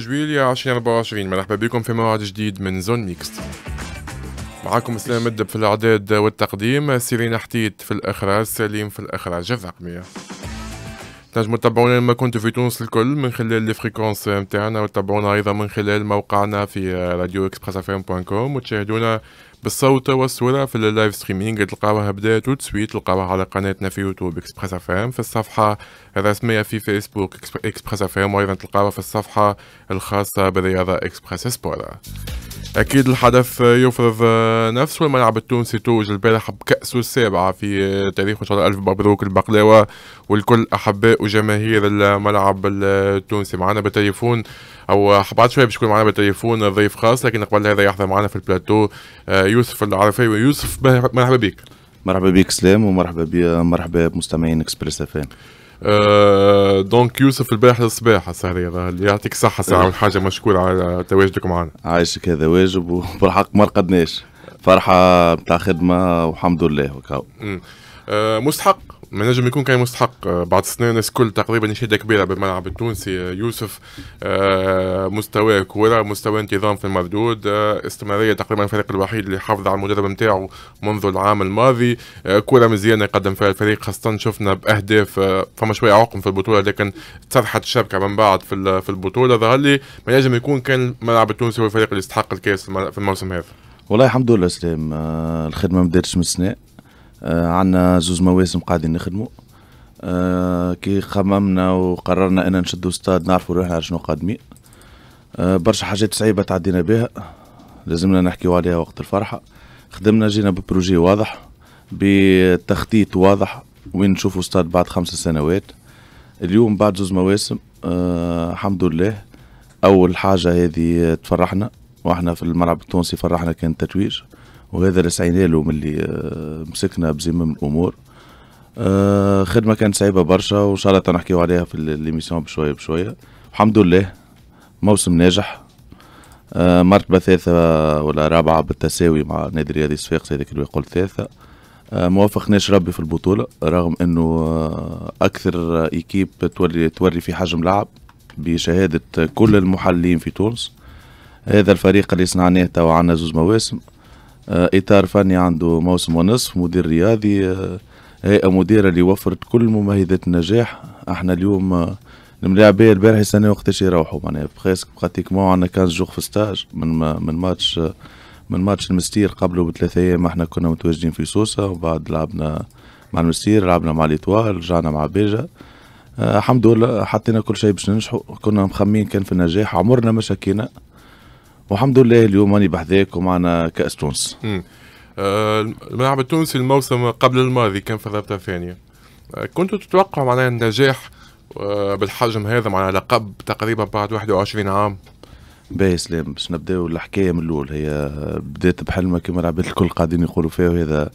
جويليا 2024 مرحبا بكم في موعد جديد من زون ميكس معاكم اسلام مدب في الاعداد والتقديم سيرين حتيت في الاخراج سليم في الاخراج الرقميه تنجم تتابعونا لما كنت في تونس الكل من خلال لي فريكونس نتاعنا وتتابعونا ايضا من خلال موقعنا في راديو اكسبريس وتشاهدونا بالصوت والصوره في اللايف ستريمينغ تلقاوها بدا توت سويت تلقاوها على قناتنا في يوتيوب اكسبريس اف ام في الصفحه الرسميه في فيسبوك اكسبريس اف ام وايضا تلقاوها في الصفحه الخاصه بالرياضه اكسبريس سبورا اكيد الحدث يفرض نفسه الملعب التونسي توج البارح بكأسه السابعة في تاريخ ان شاء الله الف مبروك البقلاوة والكل احباء وجماهير الملعب التونسي معنا بالتليفون او بعد شويه باش يكون معنا بالتليفون ضيف خاص لكن قبل هذا يحضر معنا في البلاتو آه، يوسف العرفي ويوسف مرحبا بك مرحبا بك سلام ومرحبا بمرحبا بمستمعين اكسبريس افان آه دونك يوسف البارح الصباح اللي يعطيك الصحه ساعه اول إيه. حاجه مشكور على تواجدك معنا عايشك هذا واجب وبالحق ما رقدناش فرحه بتاع خدمه والحمد لله وكاو آه، مستحق ما نجم يكون كان مستحق آه، بعد سنين الناس الكل تقريبا شهاده كبيره بالملعب التونسي آه، يوسف آه، مستوى كوره مستوى انتظام في المردود استمراريه تقريبا الفريق الوحيد اللي حافظ على المدرب نتاعو منذ العام الماضي كوره مزيانه قدم فيها الفريق خاصه شفنا باهداف فما شويه عقم في البطوله لكن تصرحت الشبكه من بعد في البطوله ظهر لي ما نجم يكون كان الملعب التونسي هو الفريق اللي يستحق الكاس في الموسم هذا والله الحمد لله سلام الخدمه ما بداتش من السنه آه، عندنا زوز مواسم قاعدين نخدموا آه، كي خممنا وقررنا ان نشدو ستاد نعرفوا روحنا على شنو قادمين آه، برشا حاجات صعيبه تعدينا بها لازمنا نحكيو عليها وقت الفرحه خدمنا جينا ببروجي واضح بتخطيط واضح وين نشوفوا ستاد بعد خمس سنوات اليوم بعد زوز مواسم أه الحمد لله اول حاجه هذه تفرحنا واحنا في الملعب التونسي فرحنا كان التتويج وهذا رسعينا له ملي آه، مسكنا بزمام الامور آه، خدمه كانت صعيبه برشا وان شاء الله تنحكيو عليها في ليميسيون بشويه بشويه الحمد لله موسم ناجح مرتبة آه، ثالثة ولا رابعة بالتساوي مع نادي رياضي صفاقس هذاك اللي يقول ثالثة موافقناش ربي في البطولة رغم انه اكثر ايكيب توري توري في حجم لعب بشهادة كل المحللين في تونس هذا الفريق اللي صنعناه توا عندنا زوز مواسم آه، اطار فني عنده موسم ونصف مدير رياضي آه، هيئه مديره اللي وفرت كل ممهدات النجاح احنا اليوم الملاعبيه آه، البارح السنه وقتاش يروحوا معناها بريسك براتيكمون عندنا 15 جوغ في ستاج من من ماتش من ماتش المستير قبله بثلاثة ايام احنا كنا متواجدين في سوسه وبعد لعبنا مع المستير لعبنا مع ليتوال رجعنا مع بيجا الحمد لله حطينا كل شيء باش ننجحوا كنا مخمين كان في النجاح عمرنا ما شكينا والحمد لله اليوم راني بحذاك ومعنا كاس تونس آه الملعب التونسي الموسم قبل الماضي كان في الرابطه الثانيه كنت آه، كنتوا تتوقعوا معناها النجاح آه، بالحجم هذا معناها لقب تقريبا بعد 21 عام باهي سلام باش نبداو الحكايه من الاول هي بدات بحلمه كما العباد الكل قاعدين يقولوا فيها وهذا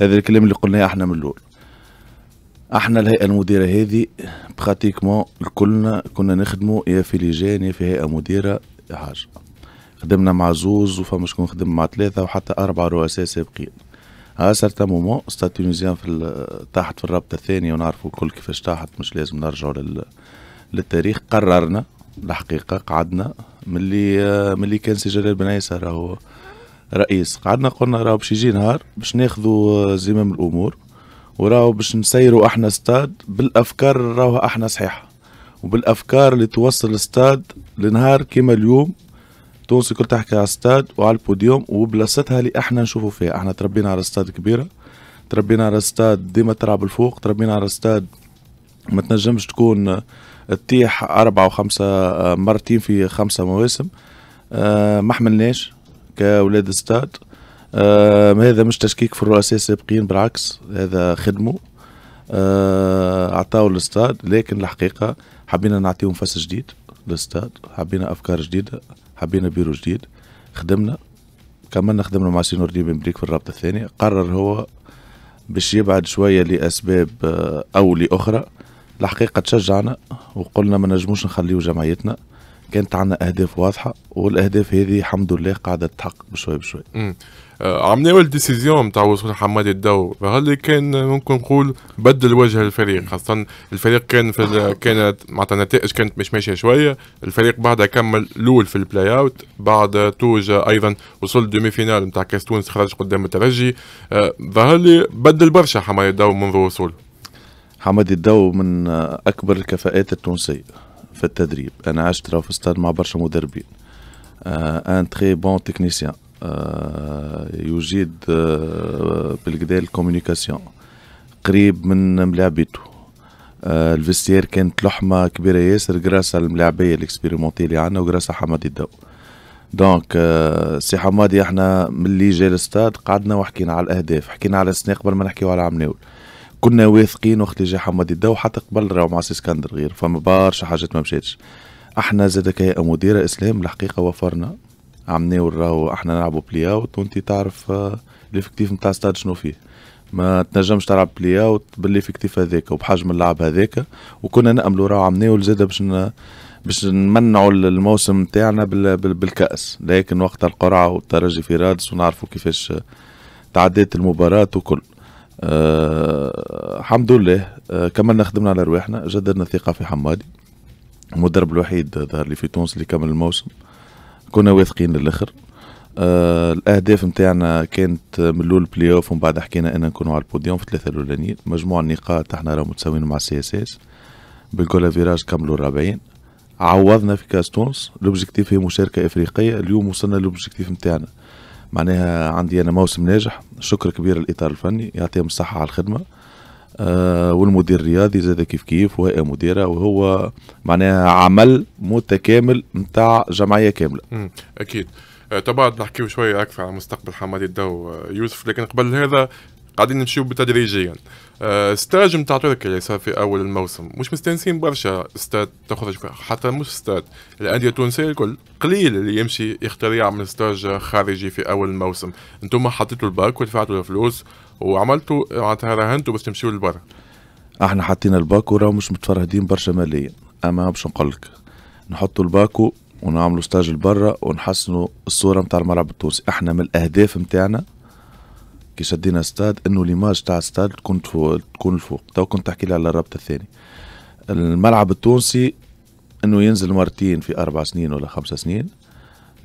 هذا الكلام اللي قلناه احنا من الاول احنا الهيئه المديره هذه براتيكمون كلنا كنا نخدموا يا في لجان يا في هيئه مديره حاجه خدمنا مع زوز وفما شكون خدم مع ثلاثة وحتى أربعة رؤساء سابقين ها سارتا مومون ستات تونيزيان في تحت في الرابطة الثانية ونعرفوا الكل كيفاش تحت مش لازم نرجعوا لل... للتاريخ قررنا الحقيقة قعدنا ملي ملي كان سي جلال بن عيسى راهو رئيس قعدنا قلنا راهو باش يجي نهار باش ناخذوا زمام الأمور وراهو باش نسيروا احنا ستاد بالافكار راهو احنا صحيحه وبالافكار اللي توصل ستاد لنهار كيما اليوم تونس كل تحكي على استاد وعلى البوديوم وبلاصتها اللي احنا نشوفوا فيها احنا تربينا على استاد كبيره تربينا على استاد ديما تلعب الفوق تربينا على استاد ما تنجمش تكون تطيح أربعة وخمسة آه، مرتين في خمسة مواسم آه، ما حملناش كأولاد استاد أه هذا مش تشكيك في الرؤساء السابقين بالعكس هذا خدمه أه عطاو الاستاد لكن الحقيقة حبينا نعطيهم فاس جديد الاستاد حبينا أفكار جديدة حبينا بيرو جديد خدمنا كملنا خدمنا مع سي نور الدين بن بريك في الرابطه الثانيه قرر هو باش يبعد شويه لاسباب آه، او لاخرى الحقيقه تشجعنا وقلنا ما نجموش نخليو جمعيتنا كانت عندنا اهداف واضحه والاهداف هذه الحمد لله قاعده تتحقق بشوي بشوي. آه، عم ناول ديسيزيون تاع وصول حمادي الدو فهل كان ممكن نقول بدل وجه الفريق خاصه الفريق كان في آه. كانت معناتها النتائج كانت مش ماشيه شويه الفريق بعدها كمل الاول في البلاي اوت بعد توج ايضا وصل دومي فينال نتاع كاس تونس خرج قدام الترجي آه، فهل بدل برشا حمادي الدو منذ وصوله حمادي الدو من اكبر الكفاءات التونسيه في التدريب انا عشت راه في ستاد مع برشا مدربين آه، ان تري بون تكنيسيان آه، يجيد آه، بالكدا الكوميونيكاسيون قريب من ملاعبيته الفيستير كانت لحمة كبيرة ياسر جراسة الملاعبية الاكسبيريمونتي اللي عندنا وجراسة حمادي الدو دونك سي حمادي احنا ملي جا الاستاد قعدنا وحكينا على الاهداف حكينا على السنة قبل ما نحكيو على عمناول كنا واثقين وقت اللي جا حمد الدو حتى قبل راهو مع سي اسكندر غير فما برشا حاجات ما مشاتش احنا زاد مديره اسلام الحقيقه وفرنا عملنا راهو احنا نلعبوا بلي اوت وانت تعرف آه، الافكتيف نتاع ستاد شنو فيه ما تنجمش تلعب بلي اوت بالافكتيف هذاك وبحجم اللعب هذاك وكنا ناملوا راهو عملناه زاد باش باش نمنعوا الموسم نتاعنا بالكاس لكن وقت القرعه والترجي في رادس ونعرفوا كيفاش تعديت المباراه وكل آه، الحمد أه لله كملنا خدمنا على رواحنا جددنا الثقه في حمادي المدرب الوحيد ظهر لي في تونس اللي كمل الموسم كنا واثقين للاخر آه الاهداف نتاعنا كانت من الاول بلاي اوف ومن بعد حكينا ان نكونوا على البوديوم في الثلاثه الاولانيين مجموع النقاط احنا راهو متساويين مع السي اس اس بالكولا فيراج كملوا الرابعين عوضنا في كاس تونس لوبجيكتيف هي مشاركه افريقيه اليوم وصلنا لوبجيكتيف نتاعنا معناها عندي انا موسم ناجح شكر كبير للاطار الفني يعطيهم الصحه على الخدمه آه والمدير الرياضي زاد كيف كيف وهي مديره وهو معناها عمل متكامل نتاع جمعيه كامله. مم. اكيد. طبعا آه، نحكيو شويه اكثر عن مستقبل حمادي الدو آه، يوسف لكن قبل هذا قاعدين نمشيو بتدريجيا آه ستاج نتاع تركيا اللي يعني صار في اول الموسم مش مستانسين برشا استاد تخرج حتى مش استاد الانديه التونسيه الكل قليل اللي يمشي يختار يعمل ستاج خارجي في اول الموسم انتم حطيتوا الباك ودفعتوا الفلوس وعملتوا معناتها راهنتوا باش تمشيو لبرا احنا حطينا الباكو راه مش متفرهدين برشا ماليا اما باش نقول لك نحطوا الباكو ونعملوا ستاج لبرا ونحسنوا الصوره نتاع الملعب التونسي احنا من الاهداف نتاعنا كي شدينا ستاد انه ليماج تاع ستاد تكون تكون الفوق تو كنت تحكي لي على الرابط الثاني الملعب التونسي انه ينزل مرتين في اربع سنين ولا خمس سنين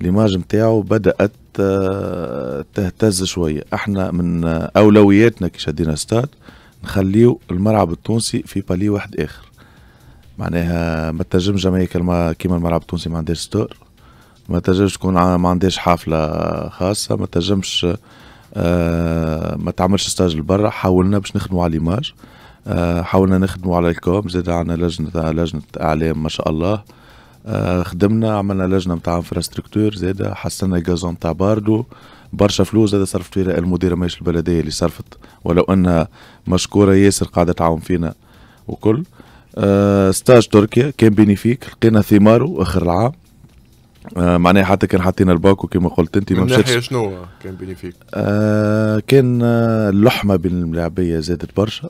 ليماج نتاعو بدات آه، تهتز شويه احنا من اولوياتنا كي شدينا ستاد نخليو الملعب التونسي في بالي واحد اخر معناها ما تنجمش جمعية كيما الملعب التونسي ما عندهاش ستور ما تنجمش تكون ما عندهاش حافله خاصه ما تنجمش آه، ما تعملش ستاج لبرا حاولنا باش نخدموا على ليماج آه حاولنا نخدموا على الكوم زاد عندنا لجنه لجنه اعلام ما شاء الله آه خدمنا عملنا لجنه نتاع انفراستركتور زاد حسنا الجازون نتاع باردو برشا فلوس هذا صرفت فيها المديره ماهيش البلديه اللي صرفت ولو انها مشكوره ياسر قاعده تعاون فينا وكل آه ستاج تركيا كان بينيفيك لقينا ثماره اخر العام آه، معناها حتى كان حاطين الباكو كما قلت انت ما مشاتش من ناحيه شنو كان بينيفيك؟ آه كان آه، اللحمه بين الملاعبيه زادت برشا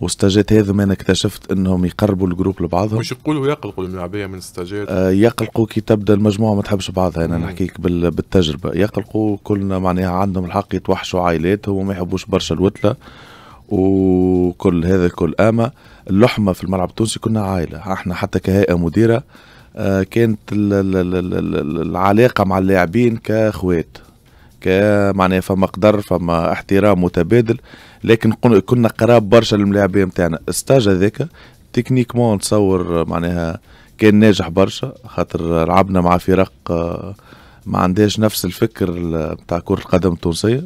واستاجات هذو انا اكتشفت انهم يقربوا الجروب لبعضهم مش يقولوا يقلقوا الملاعبيه من استاجات آه يقلقوا كي تبدا المجموعه ما تحبش بعضها انا نحكيك بالتجربه يقلقوا كلنا معناها عندهم الحق يتوحشوا عائلاتهم وما يحبوش برشا الوتله وكل هذا كل اما اللحمه في الملعب التونسي كنا عائله احنا حتى كهيئه مديره آه، كانت العلاقه مع اللاعبين كاخوات كمعنى فما قدر فما احترام متبادل لكن كنا قراب برشا للملاعبين نتاعنا استاج هذاك تكنيكمون نتصور معناها كان ناجح برشا خاطر لعبنا مع فرق آه، ما عندهاش نفس الفكر بتاع كرة القدم التونسية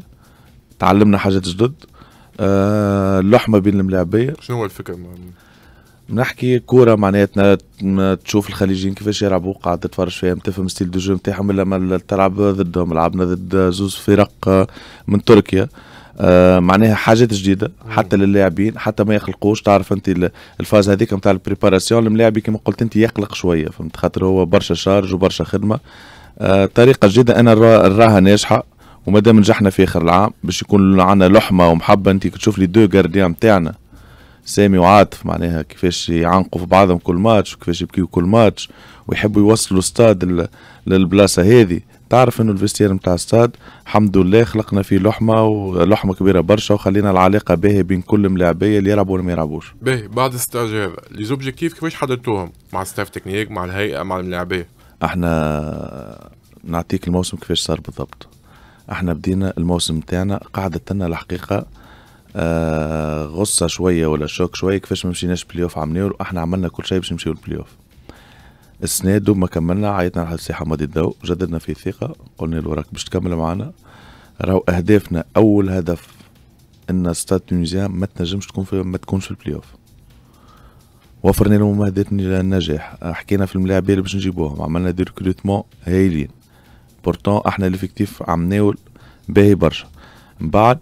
تعلمنا حاجات جدد اللحمة آه، بين الملاعبية شنو هو الفكر بنحكي كوره معناتنا تشوف الخليجيين كيفاش يلعبوا قاعد تتفرج فيهم تفهم ستيل دو جو نتاعهم لما تلعب ضدهم لعبنا ضد زوز فرق آه، من تركيا آه معناها حاجات جديده حتى للاعبين حتى ما يخلقوش تعرف انت الفاز هذيك نتاع البريباراسيون الملاعب كما قلت انت يقلق شويه فهمت خاطر هو برشا شارج وبرشا خدمه آه طريقه جديده انا راها ناجحه وما دام نجحنا في اخر العام باش يكون عندنا لحمه ومحبه انت تشوف لي دو جارديان نتاعنا سامي وعاطف معناها كيفاش يعانقوا في بعضهم كل ماتش وكيفاش يبكيوا كل ماتش ويحبوا يوصلوا استاد للبلاصه هذه تعرف انه الفيستير نتاع استاد الحمد لله خلقنا فيه لحمه ولحمه كبيره برشا وخلينا العلاقه باهيه بين كل ملاعبيه اللي يلعبوا ولا ما يلعبوش. باهي بعد الستاج هذا لي زوبجيكتيف كيفاش حددتوهم مع ستاف تكنيك مع الهيئه مع الملاعبيه؟ احنا نعطيك الموسم كيفاش صار بالضبط. احنا بدينا الموسم تاعنا قعدت لنا الحقيقه آه، غصه شويه ولا شوك شويه كيفاش ما مشيناش بلاي اوف عملناه احنا عملنا كل شيء باش نمشيو البلاي اوف السنة دوب ما كملنا عيطنا على السي حمادي الضو جددنا في ثقة قلنا له راك باش تكمل معانا راهو أهدافنا أول هدف أن ستاد تونيزيان ما تنجمش تكون في ما تكونش في البلاي اوف وفرنا لهم مهدات النجاح حكينا في الملاعب اللي باش نجيبوهم عملنا دي ريكروتمون هايلين بورتون احنا ليفيكتيف عم ناول باهي برشا من بعد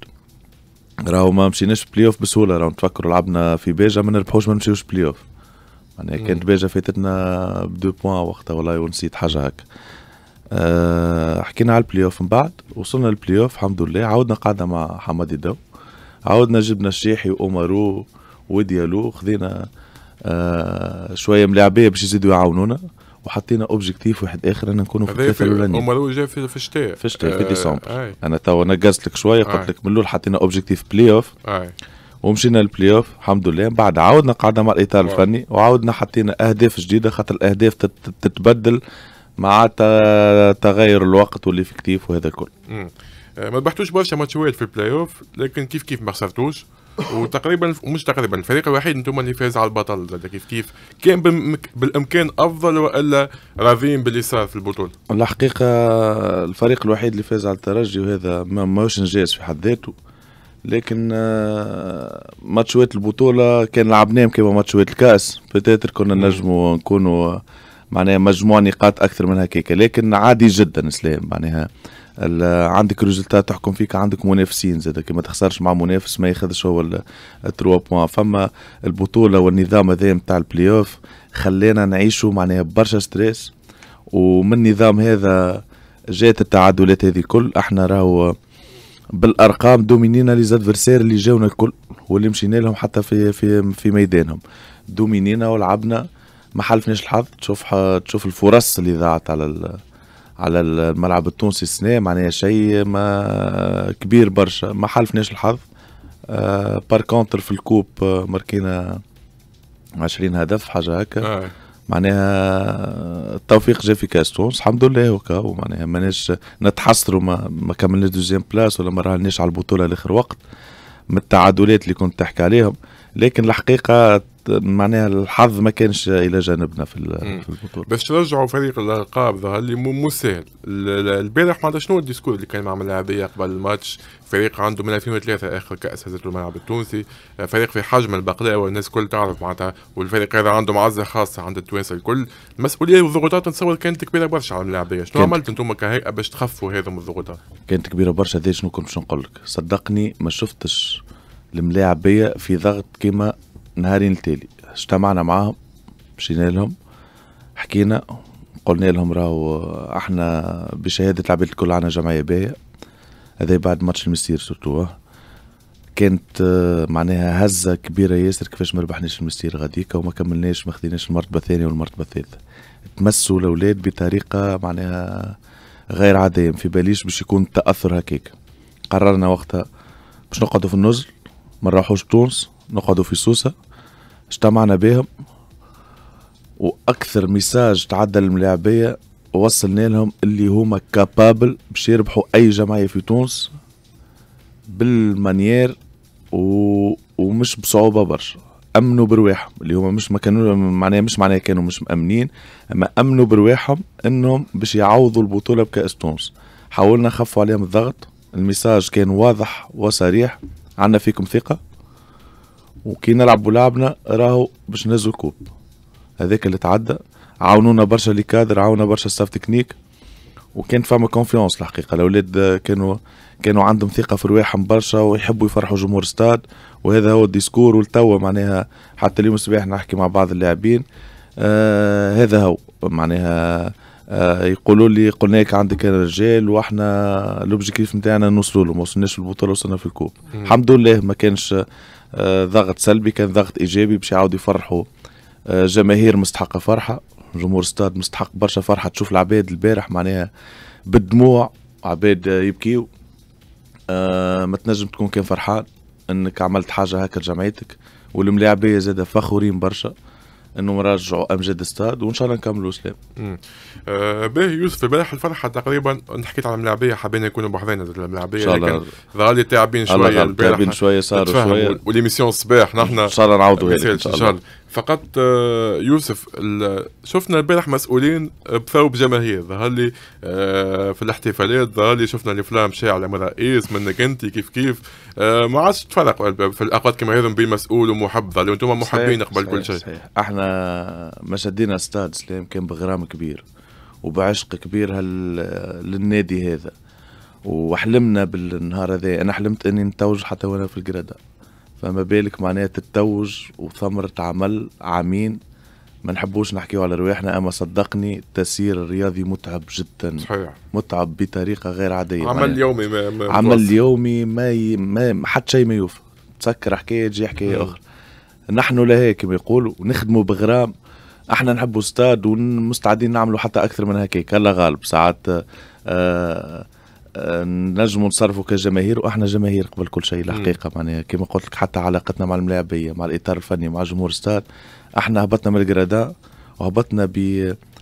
راهو ما مشيناش بلاي اوف بسهوله راهو نتفكروا لعبنا في بيجا ما نربحوش ما نمشيوش بلاي اوف معناها كانت بيجا فاتتنا بدو بوان وقتها والله ونسيت حاجه هكا أه حكينا على البلاي اوف من بعد وصلنا للبلاي اوف الحمد لله عاودنا قعدنا مع حمادي الدو عاودنا جبنا الشيحي وامرو وديالو خذينا أه شويه ملاعبيه باش يزيدوا يعاونونا وحطينا اوبجيكتيف واحد اخر ان نكونوا في الثلاثه الاولانيين هما الاول في الشتاء في الشتاء في آه، ديسمبر انا توا نقزت لك شويه قلت لك من الاول حطينا اوبجيكتيف بلاي اوف ومشينا البلاي اوف الحمد لله من بعد عاودنا قعدنا مع الاطار الفني وعاودنا حطينا اهداف جديده خاطر الاهداف تتبدل مع تغير الوقت والافكتيف وهذا الكل آه، ما ربحتوش برشا ماتشات في البلاي اوف لكن كيف كيف ما خسرتوش وتقريبا مش تقريبا الفريق الوحيد انتم اللي فاز على البطل زاد كيف كيف كان بالامكان افضل والا راضيين باللي صار في البطوله؟ الحقيقه الفريق الوحيد اللي فاز على الترجي وهذا ماهوش انجاز في حد ذاته لكن آه، ماتشوات البطوله كان لعبناهم كما ماتشوات الكاس بتاتر كنا نجموا نكونوا معناها مجموع نقاط اكثر من هكاك لكن عادي جدا سلام معناها عندك ريزلتات تحكم فيك عندك منافسين كي ما تخسرش مع منافس ما ياخذش هو التروا بوان فما البطوله والنظام هذا نتاع البلاي اوف خلينا نعيشوا معناها برشا ستريس ومن النظام هذا جات التعادلات هذه كل احنا راهو بالارقام دومينينا لي زادفيرسير اللي جاونا الكل واللي مشينا لهم حتى في في في ميدانهم دومينينا ولعبنا ما حلفناش الحظ تشوف تشوف الفرص اللي ضاعت على على الملعب التونسي السنة معناها شيء ما كبير برشا ما حالفناش الحظ آه بار كونتر في الكوب آه، ماركينا 20 هدف حاجة هكا آه. معناها التوفيق جا في كاس تونس الحمد لله هكا معناها ماناش نتحسروا ما, ما كملناش دوزيام بلاس ولا ما رهناش على البطولة لاخر وقت من التعادلات اللي كنت تحكي عليهم آه لكن الحقيقه معناها الحظ ما كانش الى جانبنا في, البطوله باش ترجعوا فريق الالقاب ظهر لي مو, سهل البارح معناتها شنو الديسكور اللي كان مع ملاعبية قبل الماتش فريق عنده من 2003 اخر كاس هزت الملعب التونسي فريق في حجم البقلاء والناس الكل تعرف معناتها والفريق هذا عنده معزه خاصه عند التوانسه الكل المسؤوليه والضغوطات نتصور كانت كبيره برشا على الملاعبيه شنو عملت انتم كهيئه باش تخفوا هذم الضغوطات كانت كبيره برشا شنو كنت باش نقول لك صدقني ما شفتش الملاعب بيا في ضغط كيما نهارين التالي اجتمعنا معاهم مشينا لهم حكينا قلنا لهم راهو احنا بشهادة العباد الكل عنا جمعية باهية هذا بعد ماتش المستير سورتو كانت آه، معناها هزة كبيرة ياسر كيفاش ما ربحناش المستير غاديكا وما كملناش ما خديناش المرتبة الثانية والمرتبة الثالثة تمسوا الأولاد بطريقة معناها غير عادية في باليش باش يكون التأثر هكاك قررنا وقتها باش نقعدوا في النزل ما نروحوش تونس نقعدوا في سوسة اجتمعنا بهم واكثر ميساج تعدى الملاعبية وصلنا لهم اللي هما كابابل باش يربحوا اي جمعيه في تونس بالمانيير و... ومش بصعوبه برشا امنوا برواحهم اللي هما مش ما معناها مش معناها كانوا مش مامنين اما امنوا برواحهم انهم باش يعوضوا البطوله بكاس تونس حاولنا نخفوا عليهم الضغط الميساج كان واضح وصريح عندنا فيكم ثقه وكي نلعبوا لعبنا راهو باش نهزوا الكوب هذاك اللي تعدى عاونونا برشا لي كادر عاونا برشا ستاف تكنيك وكان فما كونفيونس الحقيقه الاولاد كانوا كانوا عندهم ثقه في رواحهم برشا ويحبوا يفرحوا جمهور ستاد وهذا هو الديسكور ولتوا معناها حتى اليوم الصباح نحكي مع بعض اللاعبين آه هذا هو معناها آه، يقولوا لي قلنا لك عندك رجال واحنا لوبجيكتيف نتاعنا نوصلوا له ما وصلناش البطوله وصلنا في الكوب الحمد لله ما كانش آه، ضغط سلبي كان ضغط ايجابي باش يعاودوا يفرحوا آه، جماهير مستحقه فرحه جمهور ستاد مستحق برشا فرحه تشوف العباد البارح معناها بالدموع عباد يبكيو ما تنجم تكون كان فرحان انك عملت حاجه هكا لجمعيتك والملاعبيه زاده فخورين برشا انه نراجعوا امجاد ستاد وان شاء الله نكملوا سلام. آه باهي يوسف البارح الفرحه تقريبا حكيت على الملاعبيه حبينا نكونوا بحذانا الملاعبيه ان شاء الله. ظهر لي تعبين شويه تعبين شويه صاروا شويه وليميسيون الصباح نحن ان شاء الله نعوضوا ان شاء الله فقط آه، يوسف شفنا البارح مسؤولين بثوب جماهير ظهر لي آه، في الاحتفالات ظهر لي شفنا الافلام مشى على الرئيس منك انت كيف كيف آه، ما عادش تفرق في الاوقات كما يظن بين مسؤول ومحب ظهر انتم محبين قبل كل شيء صحيح. احنا شدينا استاد سلام كان بغرام كبير وبعشق كبير للنادي هذا وحلمنا بالنهار هذا انا حلمت اني نتوج حتى وانا في الجراده فما بالك معناها تتوج وثمرة عمل عامين ما نحبوش نحكيو على رواحنا اما صدقني التسيير الرياضي متعب جدا صحيح متعب بطريقه غير عاديه عمل يومي ما, ما عمل يومي ما ي... ما حتى شيء ما يوفى تسكر حكايه تجي حكايه اخرى نحن لها كما يقولوا نخدموا بغرام احنا نحبوا ستاد ومستعدين نعملوا حتى اكثر من هكاك الله غالب ساعات آه نجموا نتصرفوا كجماهير واحنا جماهير قبل كل شيء الحقيقه معناها كما قلت لك حتى علاقتنا مع الملاعبيه مع الاطار الفني مع جمهور ستاد احنا هبطنا من الجرادا وهبطنا ب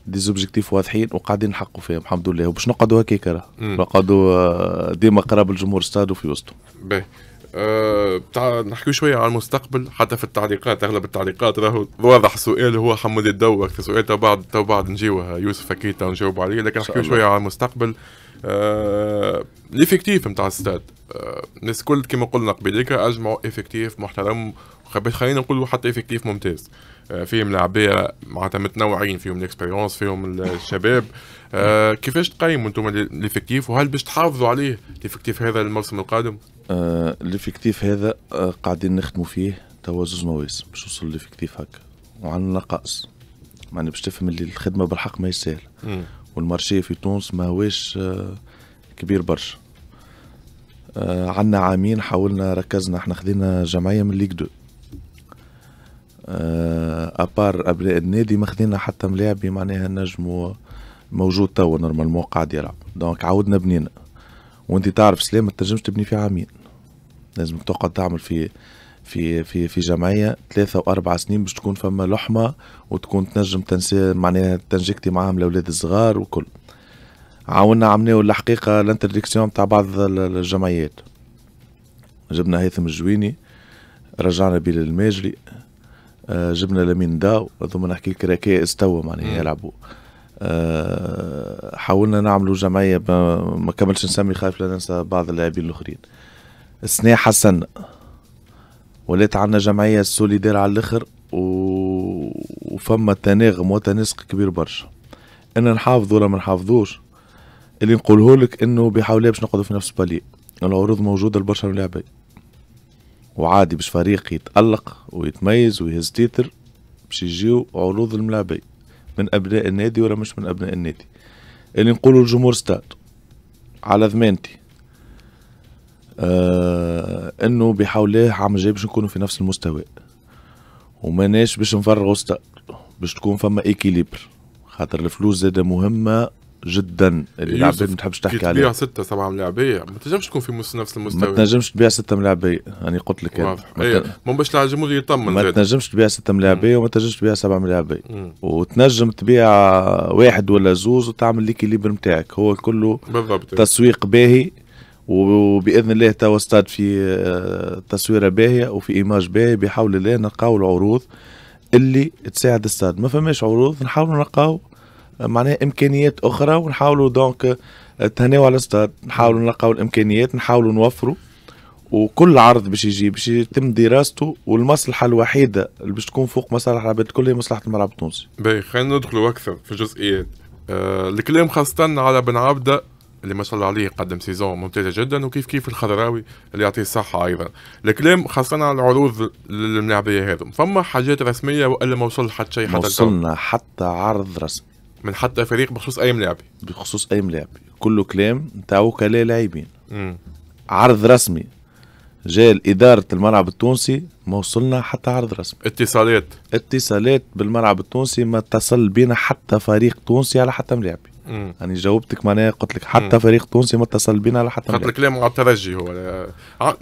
دي زوبجيكتيف واضحين وقاعدين نحققوا فيهم الحمد لله وباش نقعدوا هكاك راه نقعدوا آه، ديما قراب الجمهور ستاد وفي وسطهم آه، بتاع نحكي شويه على المستقبل حتى في التعليقات اغلب التعليقات راهو واضح السؤال هو حمودي الدو اكثر سؤال تو بعد تو بعد نجيوها يوسف اكيد نجاوب عليه لكن نحكي شويه على المستقبل آه... ليفيكتيف نتاع الستاد آه... الناس الكل كما قلنا قبيليك اجمعوا افكتيف محترم خلينا نقولوا حتى افكتيف ممتاز آه... فيهم لاعبيه معناتها متنوعين فيهم الاكسبيريونس فيهم الشباب آه، كيفاش تقيموا انتم ليفيكتيف وهل باش تحافظوا عليه ليفيكتيف هذا الموسم القادم؟ آه الافكتيف هذا آه، قاعدين نخدموا فيه توا زوز مواسم باش نوصل للافكتيف هكا وعندنا قاص معني باش تفهم اللي الخدمه بالحق ماهيش سهله والمارشي في تونس ماهوش آه كبير برشا آه، عندنا عامين حاولنا ركزنا احنا خذينا جمعيه من ليك دو ابار آه، ابناء النادي ما خذينا حتى ملاعبي معناها نجمو موجود توا نورمالمون قاعد يلعب دونك عاودنا بنينا وانت تعرف سلام ما تنجمش تبني في عامين لازمك تقعد تعمل في في في في جمعيه ثلاثة واربع سنين باش تكون فما لحمه وتكون تنجم تنسى معناها تنجكتي معاهم الاولاد الصغار وكل عاونا عملناو الحقيقه الانترديكسيون تاع بعض الجمعيات جبنا هيثم الجويني رجعنا بيه للماجري آه، جبنا لمين داو هذوما نحكي لك ركائز توا معناها يلعبوا آه، حاولنا نعملوا جمعيه ما كملش نسمي خايف لا ننسى بعض اللاعبين الاخرين السنة حسن ولات عنا جمعيه سوليدير على الاخر و... وفما تناغم وتناسق كبير برشا أنا نحافظو ولا ما نحافظوش اللي نقوله لك انه بحاولة باش نقعدوا في نفس بالي العروض موجوده لبرشا من وعادي باش فريق يتألق ويتميز ويهز تيتر باش يجيو عروض الملاعبين من ابناء النادي ولا مش من ابناء النادي اللي نقولوا الجمهور ستاد على ذمانتي آه انه بحوله عام الجاي باش نكونوا في نفس المستوى وماناش باش نفرغوا ستاد باش تكون فما ايكيليبر خاطر الفلوس زاده مهمه جدا اللي العباد ما تحبش تحكي عليه تبيع ستة سبعة ملاعبية ما تنجمش تكون في نفس المستوى ما تنجمش تبيع ستة ملاعبية أنا يعني قلت لك أنا ايه. ما باش الجمهور يطمن ما تنجمش تبيع ستة ملاعبية وما تنجمش تبيع سبعة ملاعبية وتنجم تبيع واحد ولا زوز وتعمل ليكيليبر نتاعك هو كله بالضبط تسويق باهي وباذن الله توا استاد في آه، تصويره باهيه وفي ايماج باهي بحول الله نلقاو العروض اللي تساعد استاد ما فماش عروض نحاولوا نلقاو معناها امكانيات اخرى ونحاولوا دونك تهناو على الاستاد نحاولوا نلقاو الامكانيات نحاولوا نوفروا وكل عرض باش يجي باش يتم دراسته والمصلحه الوحيده اللي باش تكون فوق مصالح العباد الكل هي مصلحه الملعب التونسي. باهي خلينا ندخلوا اكثر في الجزئيات. آه الكلام خاصه على بن عبده اللي ما شاء الله عليه قدم سيزون ممتازه جدا وكيف كيف الخضراوي اللي يعطيه الصحه ايضا الكلام خاصه على العروض للملاعبيه هذم فما حاجات رسميه والا ما وصل حتى شيء حتى وصلنا حتى عرض رسمي من حتى فريق بخصوص اي ملاعبي بخصوص اي ملاعبي كله كلام نتاعو وكلاء لاعبين عرض رسمي جاء إدارة الملعب التونسي ما وصلنا حتى عرض رسمي اتصالات اتصالات بالملعب التونسي ما اتصل بينا حتى فريق تونسي على حتى ملاعبي مم. يعني جاوبتك معناها قلت لك حتى مم. فريق تونسي متصل بنا على حتى خاطر الكلام على الترجي هو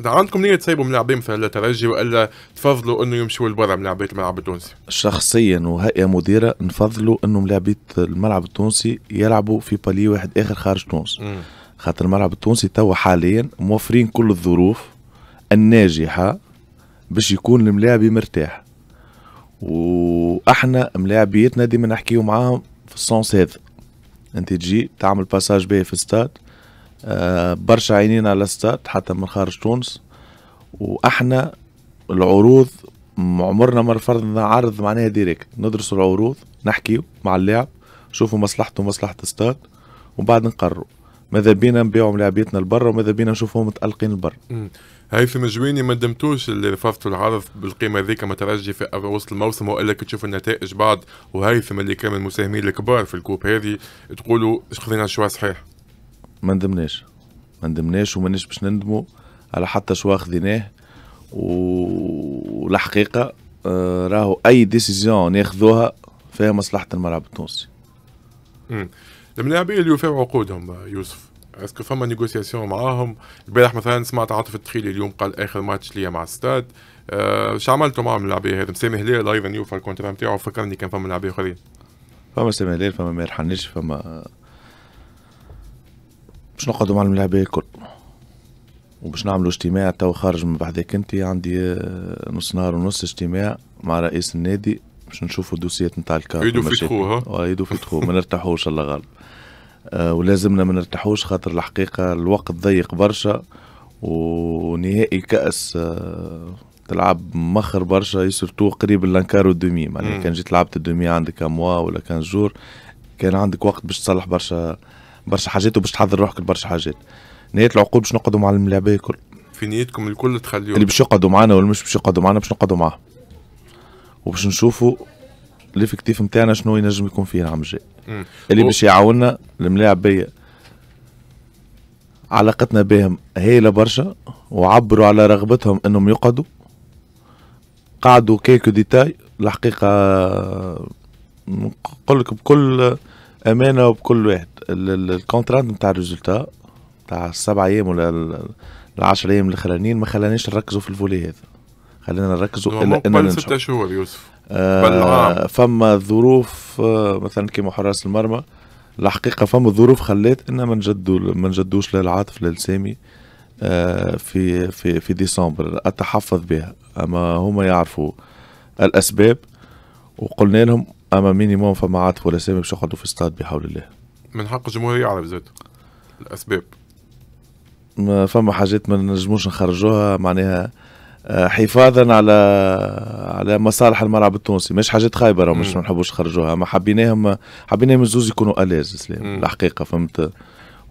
عندكم نيه تسيبوا ملاعبين في الترجي والا تفضلوا انه يمشوا لبرا ملاعبين الملعب التونسي؟ شخصيا وهيئه مديره نفضلوا انه ملاعبين الملعب التونسي يلعبوا في بالي واحد اخر خارج تونس خاطر الملعب التونسي توا حاليا موفرين كل الظروف الناجحه باش يكون الملاعب مرتاح واحنا ملاعبيتنا ديما نحكيو معاهم في السونس هذا انت تجي تعمل باساج باهي في الستاد أه برشا عينين على الستاد حتى من خارج تونس واحنا العروض عمرنا ما رفضنا عرض معناها ديريكت ندرس العروض نحكيو مع اللاعب شوفوا مصلحته ومصلحة الستاد وبعد نقرروا ماذا بينا نبيعوا لعبيتنا لبرا وماذا بينا نشوفهم متألقين لبرا هيثم جويني ما ندمتوش اللي رفضتوا العرض بالقيمه ذيك مترجي في وسط الموسم والا كتشوف النتائج بعد وهيثم اللي كان من المساهمين الكبار في الكوب هذه تقولوا خذينا شوا صحيح ما ندمناش ما ندمناش ومانيش باش نندموا على حتى شوا خذيناه والحقيقه آه راهو اي ديسيزيون ناخذوها فيها مصلحه الملعب التونسي امم الملاعبين اللي يوفوا عقودهم يوسف اسكو فما نيغوسياسيون معاهم البارح مثلا سمعت عاطف التخيلي اليوم قال اخر ماتش ليا مع الستاد أه شو عملتوا معهم اللعبيه هذا سامي هلال ايضا يوفى الكونترا نتاعو فكرني كان فما لعبيه اخرين فما سامي هلال فما ماهر حنش فما باش نقعدوا مع الملاعبيه الكل وباش نعملوا اجتماع تو خارج من بعدك انت عندي آه، نص نهار ونص اجتماع مع رئيس النادي باش نشوفوا الدوسيات نتاع الكار يدو في تخو ها آه، يدو في تخو ما نرتاحوش الله غالب آه، ولازمنا ما نرتاحوش خاطر الحقيقة الوقت ضيق برشا ونهائي كأس آه، تلعب مخر برشا يسرتو قريب اللانكار دومي معناها كان جيت لعبت الدومي عندك اموا ولا كان جور كان عندك وقت باش تصلح برشا برشا حاجات وباش تحضر روحك لبرشا حاجات نهاية العقود باش نقعدوا مع الملاعبية الكل في نيتكم الكل تخليوه اللي باش يقعدوا معنا واللي مش باش يقعدوا معنا باش نقعدوا معاهم وباش نشوفوا الافكتيف نتاعنا شنو ينجم يكون فيه العام الجاي اللي باش يعاوننا الملاعبيه علاقتنا بهم هايله برشا وعبروا على رغبتهم انهم يقعدوا قعدوا كيكو ديتاي الحقيقه نقول لك بكل امانه وبكل واحد الكونترانت نتاع الريزلتا نتاع السبع ايام ولا العشر ايام الاخرانيين ما خلانيش نركزوا في الفولي هذا خلينا نركزوا الى ان ستة شهور يوسف آه، فما ظروف آه، مثلا كيما حراس المرمى الحقيقه فما ظروف خلات ان ما نجدوا ما نجدوش للعاطف للسامي لسامي آه، في في في ديسمبر اتحفظ بها اما هما يعرفوا الاسباب وقلنا لهم اما مينيموم فما عاطف ولا سامي باش يقعدوا في استاد بحول الله من حق الجمهور يعرف زاد الاسباب ما فما حاجات ما نجموش نخرجوها معناها آه، حفاظا على على مصالح الملعب التونسي مش حاجات خايبه راه مش ما نحبوش نخرجوها ما حبيناهم حبيناهم الزوز يكونوا الاز الحقيقه فهمت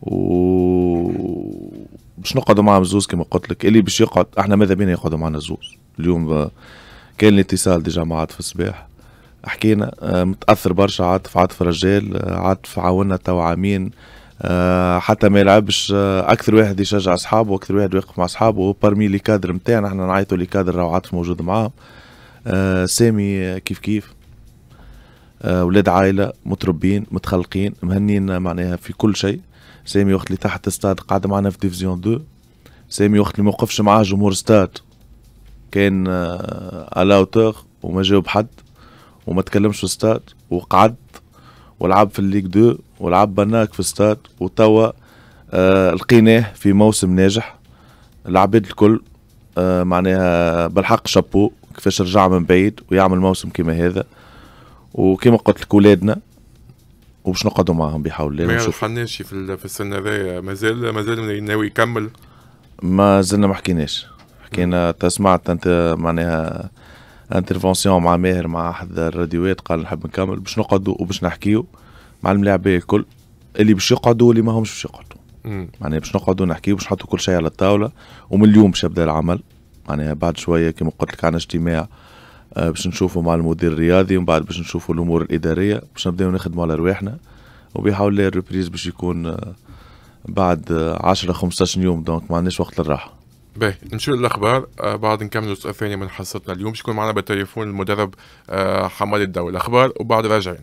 و باش نقعدوا معاهم زوز كما قلت لك اللي باش يقعد احنا ماذا بينا يقعدوا معنا زوز اليوم آه، كان الاتصال ديجا مع عاطف الصباح حكينا آه، متاثر برشا عاطف عاطف رجال عاطف عاونا تو عامين آه، حتى ما يلعبش آه، اكثر واحد يشجع اصحابه واكثر واحد واقف مع اصحابه وبارمي لي كادر نتاعنا احنا نعيطوا لي كادر راهو عاطف موجود معاهم آه، سامي كيف كيف ولاد عائله متربين متخلقين مهنين معناها في كل شيء سامي وقت اللي تحت استاد قعد معنا في ديفيزيون 2 سامي وقت اللي ما وقفش معاه جمهور استاد كان على اوتور وما جاوب حد وما تكلمش في استاد وقعد ولعب في الليغ دو ولعب بناك في ستاد وتوا آه لقيناه في موسم ناجح العباد الكل آه معناها بالحق شابو كيفاش رجع من بعيد ويعمل موسم كيما هذا وكما قلت لك ولادنا وباش نقعدوا معاهم بحول الله ما الحناشي في في السنه هذايا مازال مازال ناوي يكمل ما زلنا ما حكيناش حكينا تسمعت انت معناها انترفونسيون مع ماهر مع احد الراديوات قال نحب نكمل باش نقعدوا وباش نحكيو مع الملاعبيه الكل اللي باش يقعدوا واللي ما همش باش يقعدوا معناها باش نقعدوا نحكيو باش نحطوا كل شيء على الطاوله ومن اليوم باش يبدا العمل معناها بعد شويه كما قلت لك عن اجتماع آه، باش نشوفوا مع المدير الرياضي ومن بعد باش نشوفوا الامور الاداريه باش نبداو نخدموا على رواحنا وبيحاول الله الريبريز باش يكون آه، بعد 10 15 يوم دونك ما عندناش وقت للراحه باهي نمشيو للاخبار آه بعد نكملوا الجزء الثاني من حصتنا اليوم شكون معنا بالتليفون المدرب آه حماد الدولي الاخبار وبعد راجعين